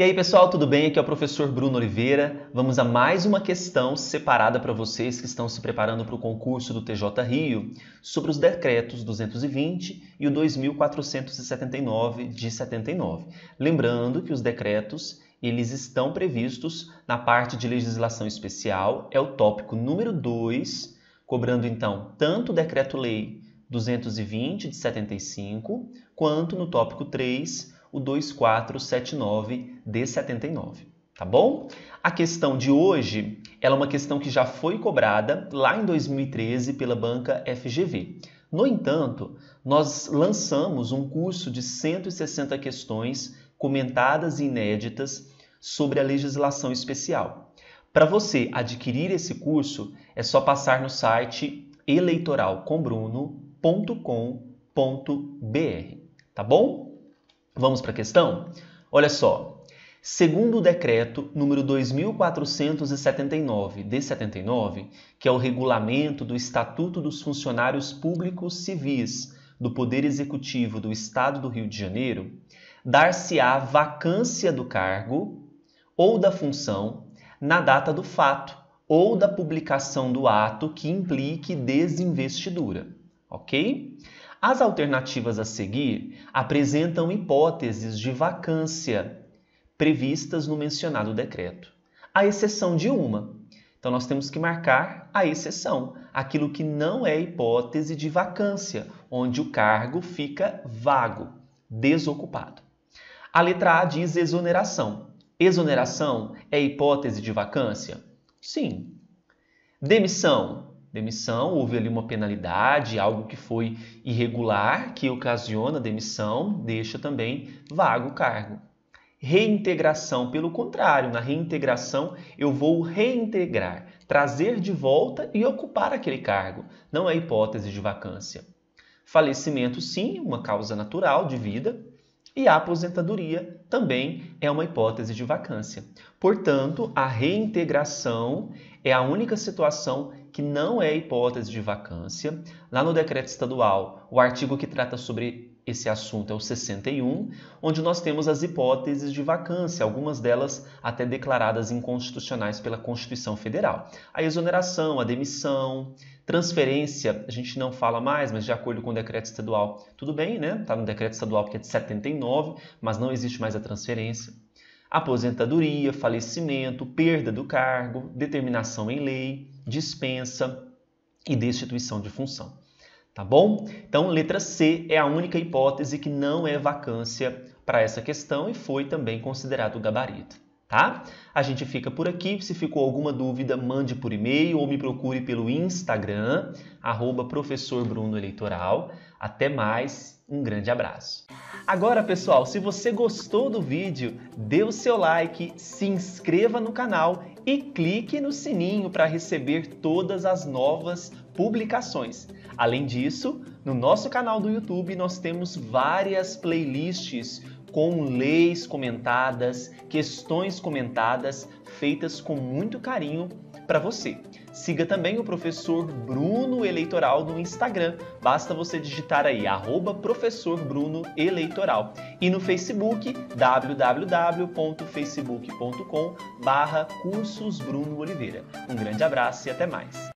E aí, pessoal, tudo bem? Aqui é o professor Bruno Oliveira. Vamos a mais uma questão separada para vocês que estão se preparando para o concurso do TJ Rio sobre os decretos 220 e o 2479 de 79. Lembrando que os decretos eles estão previstos na parte de legislação especial, é o tópico número 2, cobrando então tanto o decreto-lei 220 de 75, quanto no tópico 3, o 2479 d 79, tá bom? A questão de hoje, ela é uma questão que já foi cobrada lá em 2013 pela banca FGV. No entanto, nós lançamos um curso de 160 questões comentadas e inéditas sobre a legislação especial. Para você adquirir esse curso, é só passar no site eleitoralcombruno.com.br, tá bom? Vamos para a questão? Olha só. Segundo o decreto número 2479 de 79, que é o regulamento do Estatuto dos Funcionários Públicos Civis do Poder Executivo do Estado do Rio de Janeiro, dar-se-á vacância do cargo ou da função na data do fato ou da publicação do ato que implique desinvestidura, OK? As alternativas a seguir apresentam hipóteses de vacância previstas no mencionado decreto, à exceção de uma. Então, nós temos que marcar a exceção, aquilo que não é hipótese de vacância, onde o cargo fica vago, desocupado. A letra A diz exoneração. Exoneração é hipótese de vacância? Sim. Demissão demissão, houve ali uma penalidade, algo que foi irregular, que ocasiona demissão, deixa também vago o cargo. Reintegração, pelo contrário, na reintegração eu vou reintegrar, trazer de volta e ocupar aquele cargo. Não é hipótese de vacância. Falecimento, sim, uma causa natural de vida, e a aposentadoria também é uma hipótese de vacância. Portanto, a reintegração é a única situação que não é hipótese de vacância. Lá no decreto estadual, o artigo que trata sobre esse assunto é o 61, onde nós temos as hipóteses de vacância, algumas delas até declaradas inconstitucionais pela Constituição Federal. A exoneração, a demissão, transferência, a gente não fala mais, mas de acordo com o decreto estadual, tudo bem, né? Tá no decreto estadual porque é de 79, mas não existe mais a transferência aposentadoria, falecimento, perda do cargo, determinação em lei, dispensa e destituição de função. Tá bom? Então, letra C é a única hipótese que não é vacância para essa questão e foi também considerado o gabarito. Tá? A gente fica por aqui. Se ficou alguma dúvida, mande por e-mail ou me procure pelo Instagram, arroba Até mais, um grande abraço. Agora, pessoal, se você gostou do vídeo, dê o seu like, se inscreva no canal e clique no sininho para receber todas as novas publicações. Além disso, no nosso canal do YouTube nós temos várias playlists com leis comentadas, questões comentadas, feitas com muito carinho para você. Siga também o professor Bruno Eleitoral no Instagram. Basta você digitar aí arroba professor Bruno Eleitoral. E no Facebook, www.facebook.com barra cursos Bruno Oliveira. Um grande abraço e até mais.